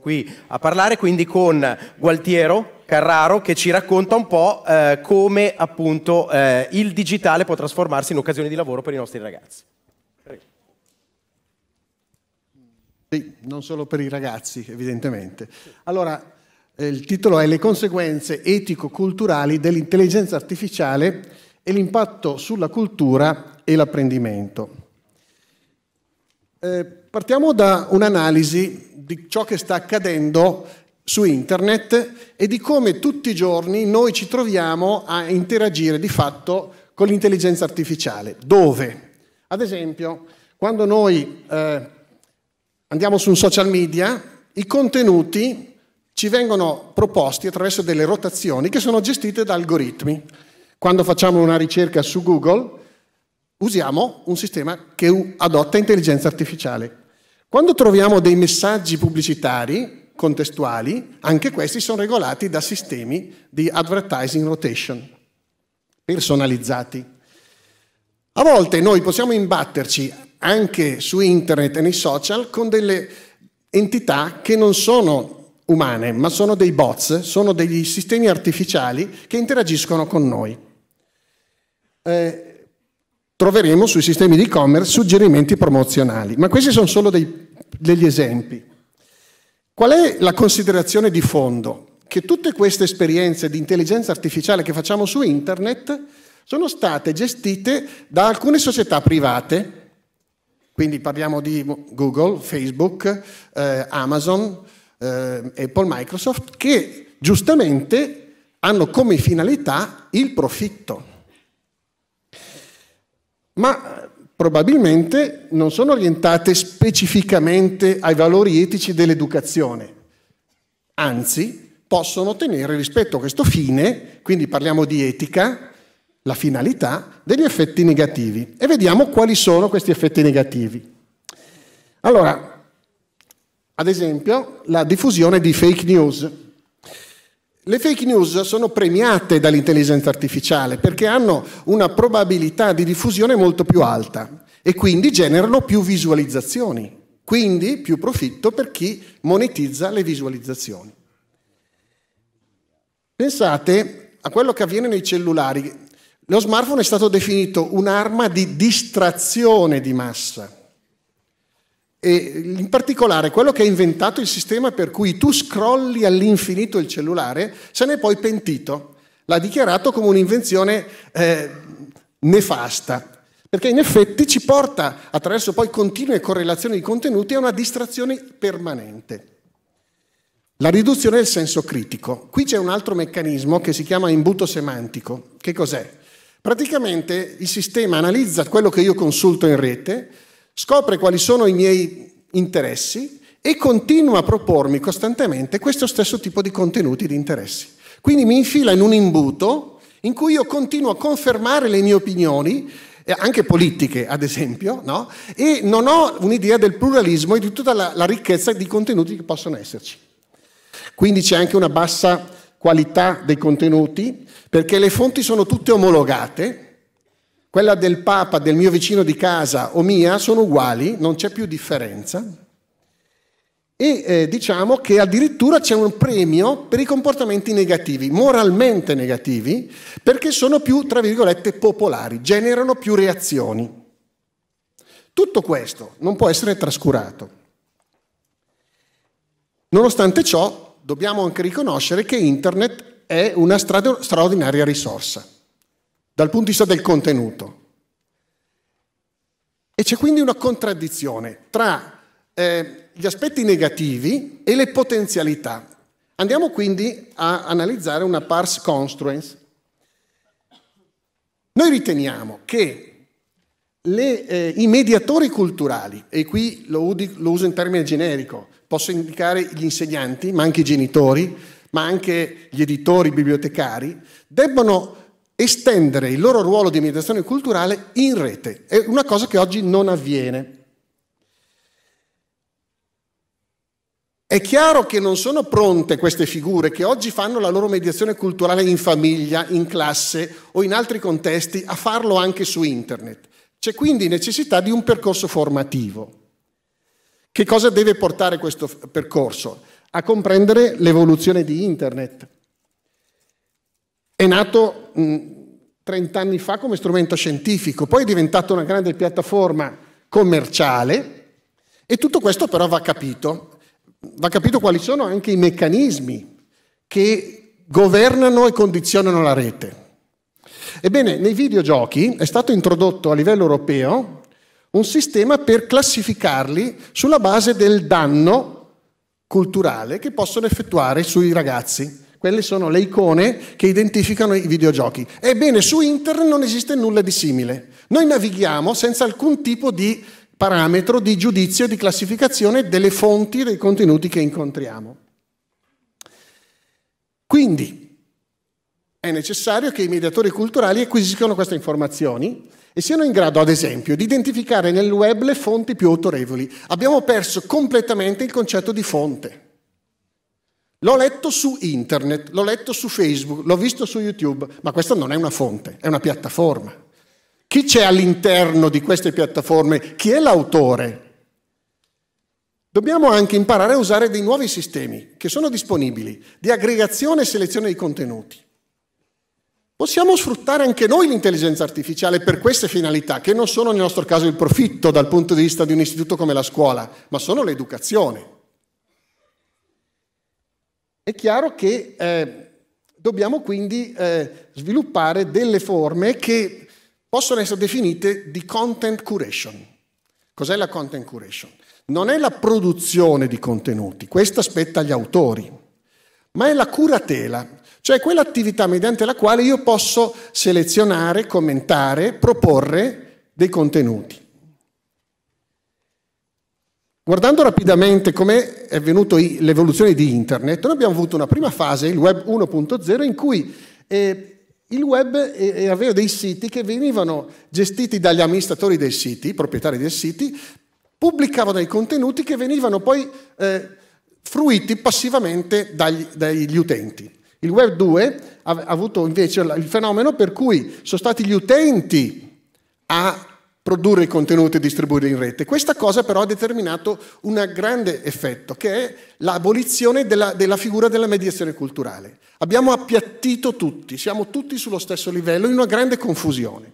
qui a parlare, quindi con Gualtiero Carraro che ci racconta un po' eh, come appunto eh, il digitale può trasformarsi in occasione di lavoro per i nostri ragazzi. Sì, non solo per i ragazzi, evidentemente. Allora, eh, il titolo è Le conseguenze etico-culturali dell'intelligenza artificiale e l'impatto sulla cultura e l'apprendimento. Eh, Partiamo da un'analisi di ciò che sta accadendo su internet e di come tutti i giorni noi ci troviamo a interagire di fatto con l'intelligenza artificiale. Dove? Ad esempio, quando noi eh, andiamo su un social media, i contenuti ci vengono proposti attraverso delle rotazioni che sono gestite da algoritmi. Quando facciamo una ricerca su Google, usiamo un sistema che adotta intelligenza artificiale. Quando troviamo dei messaggi pubblicitari contestuali, anche questi sono regolati da sistemi di advertising rotation, personalizzati. A volte noi possiamo imbatterci anche su internet e nei social con delle entità che non sono umane, ma sono dei bots, sono degli sistemi artificiali che interagiscono con noi. Eh, troveremo sui sistemi di e-commerce suggerimenti promozionali. Ma questi sono solo dei, degli esempi. Qual è la considerazione di fondo? Che tutte queste esperienze di intelligenza artificiale che facciamo su internet sono state gestite da alcune società private, quindi parliamo di Google, Facebook, eh, Amazon, eh, Apple, Microsoft, che giustamente hanno come finalità il profitto ma probabilmente non sono orientate specificamente ai valori etici dell'educazione, anzi possono tenere rispetto a questo fine, quindi parliamo di etica, la finalità, degli effetti negativi. E vediamo quali sono questi effetti negativi. Allora, ad esempio, la diffusione di fake news. Le fake news sono premiate dall'intelligenza artificiale perché hanno una probabilità di diffusione molto più alta e quindi generano più visualizzazioni, quindi più profitto per chi monetizza le visualizzazioni. Pensate a quello che avviene nei cellulari. Lo smartphone è stato definito un'arma di distrazione di massa. E in particolare quello che ha inventato il sistema per cui tu scrolli all'infinito il cellulare se ne è poi pentito. L'ha dichiarato come un'invenzione eh, nefasta, perché in effetti ci porta attraverso poi continue correlazioni di contenuti a una distrazione permanente. La riduzione del senso critico. Qui c'è un altro meccanismo che si chiama imbuto semantico. Che cos'è? Praticamente il sistema analizza quello che io consulto in rete, scopre quali sono i miei interessi e continua a propormi costantemente questo stesso tipo di contenuti di interessi. Quindi mi infila in un imbuto in cui io continuo a confermare le mie opinioni, eh, anche politiche ad esempio, no? e non ho un'idea del pluralismo e di tutta la, la ricchezza di contenuti che possono esserci. Quindi c'è anche una bassa qualità dei contenuti perché le fonti sono tutte omologate, quella del Papa, del mio vicino di casa o mia sono uguali, non c'è più differenza. E eh, diciamo che addirittura c'è un premio per i comportamenti negativi, moralmente negativi, perché sono più, tra virgolette, popolari, generano più reazioni. Tutto questo non può essere trascurato. Nonostante ciò, dobbiamo anche riconoscere che Internet è una straordinaria risorsa dal punto di vista del contenuto. E c'è quindi una contraddizione tra eh, gli aspetti negativi e le potenzialità. Andiamo quindi a analizzare una parse construence. Noi riteniamo che le, eh, i mediatori culturali, e qui lo, lo uso in termine generico, posso indicare gli insegnanti, ma anche i genitori, ma anche gli editori, i bibliotecari, debbano estendere il loro ruolo di mediazione culturale in rete. È una cosa che oggi non avviene. È chiaro che non sono pronte queste figure che oggi fanno la loro mediazione culturale in famiglia, in classe o in altri contesti a farlo anche su internet. C'è quindi necessità di un percorso formativo. Che cosa deve portare questo percorso? A comprendere l'evoluzione di internet, è nato mh, mm, 30 anni fa come strumento scientifico, poi è diventato una grande piattaforma commerciale e tutto questo però va capito. Va capito quali sono anche i meccanismi che governano e condizionano la rete. Ebbene, nei videogiochi è stato introdotto a livello europeo un sistema per classificarli sulla base del danno culturale che possono effettuare sui ragazzi. Quelle sono le icone che identificano i videogiochi. Ebbene, su internet non esiste nulla di simile. Noi navighiamo senza alcun tipo di parametro di giudizio, di classificazione delle fonti, dei contenuti che incontriamo. Quindi è necessario che i mediatori culturali acquisiscano queste informazioni e siano in grado, ad esempio, di identificare nel web le fonti più autorevoli. Abbiamo perso completamente il concetto di fonte. L'ho letto su internet, l'ho letto su Facebook, l'ho visto su YouTube, ma questa non è una fonte, è una piattaforma. Chi c'è all'interno di queste piattaforme? Chi è l'autore? Dobbiamo anche imparare a usare dei nuovi sistemi che sono disponibili di aggregazione e selezione di contenuti. Possiamo sfruttare anche noi l'intelligenza artificiale per queste finalità, che non sono nel nostro caso il profitto dal punto di vista di un istituto come la scuola, ma sono l'educazione. È chiaro che eh, dobbiamo quindi eh, sviluppare delle forme che possono essere definite di content curation. Cos'è la content curation? Non è la produzione di contenuti, questa spetta agli autori, ma è la curatela, cioè quell'attività mediante la quale io posso selezionare, commentare, proporre dei contenuti. Guardando rapidamente come è avvenuta l'evoluzione di Internet, noi abbiamo avuto una prima fase, il web 1.0, in cui eh, il web eh, eh, aveva dei siti che venivano gestiti dagli amministratori dei siti, proprietari dei siti, pubblicavano dei contenuti che venivano poi eh, fruiti passivamente dagli, dagli, utenti. Il web 2 ha avuto invece il fenomeno per cui sono stati gli utenti a produrre i contenuti e distribuirli in rete. Questa cosa però ha determinato un grande effetto, che è l'abolizione della, della, figura della mediazione culturale. Abbiamo appiattito tutti, siamo tutti sullo stesso livello in una grande confusione.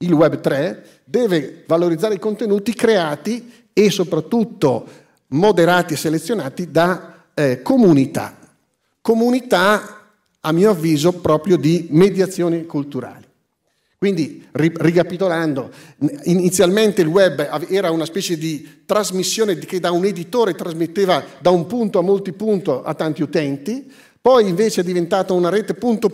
Il Web 3 deve valorizzare i contenuti creati e soprattutto moderati e selezionati da eh, comunità. Comunità, a mio avviso, proprio di mediazioni culturali. Quindi, ricapitolando, inizialmente il web era una specie di trasmissione che da un editore trasmetteva da un punto a molti punti a tanti utenti, poi invece è diventata una rete punto,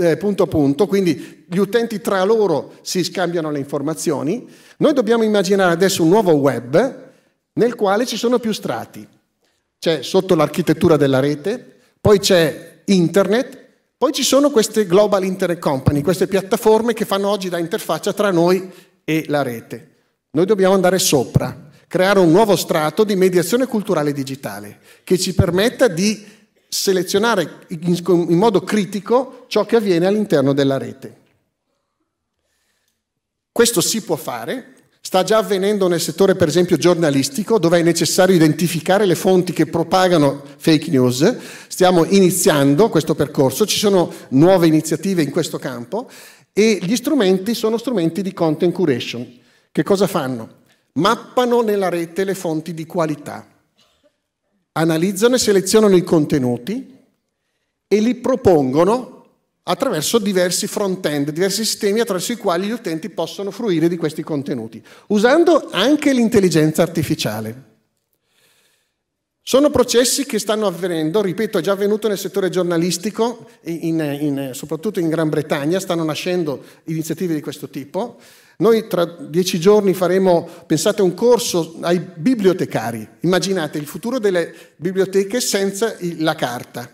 eh, punto a punto, quindi gli utenti tra loro si scambiano le informazioni. Noi dobbiamo immaginare adesso un nuovo web nel quale ci sono più strati. C'è sotto l'architettura della rete, poi c'è internet, poi ci sono queste global internet company, queste piattaforme che fanno oggi da interfaccia tra noi e la rete. Noi dobbiamo andare sopra, creare un nuovo strato di mediazione culturale digitale che ci permetta di selezionare in modo critico ciò che avviene all'interno della rete. Questo si può fare Sta già avvenendo nel settore, per esempio, giornalistico, dove è necessario identificare le fonti che propagano fake news. Stiamo iniziando questo percorso, ci sono nuove iniziative in questo campo e gli strumenti sono strumenti di content curation. Che cosa fanno? Mappano nella rete le fonti di qualità, analizzano e selezionano i contenuti e li propongono attraverso diversi front-end, diversi sistemi attraverso i quali gli utenti possono fruire di questi contenuti, usando anche l'intelligenza artificiale. Sono processi che stanno avvenendo, ripeto, è già avvenuto nel settore giornalistico, in, in, soprattutto in Gran Bretagna, stanno nascendo iniziative di questo tipo. Noi tra dieci giorni faremo, pensate, un corso ai bibliotecari. Immaginate il futuro delle biblioteche senza la carta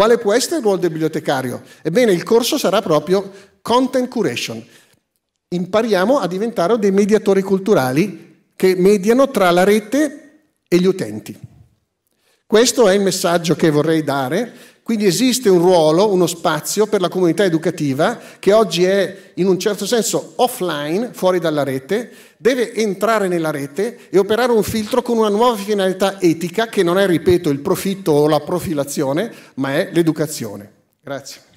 quale può essere il ruolo del bibliotecario? Ebbene, il corso sarà proprio content curation. Impariamo a diventare dei mediatori culturali che mediano tra la rete e gli utenti. Questo è il messaggio che vorrei dare quindi esiste un ruolo, uno spazio per la comunità educativa che oggi è in un certo senso offline, fuori dalla rete, deve entrare nella rete e operare un filtro con una nuova finalità etica che non è, ripeto, il profitto o la profilazione, ma è l'educazione. Grazie.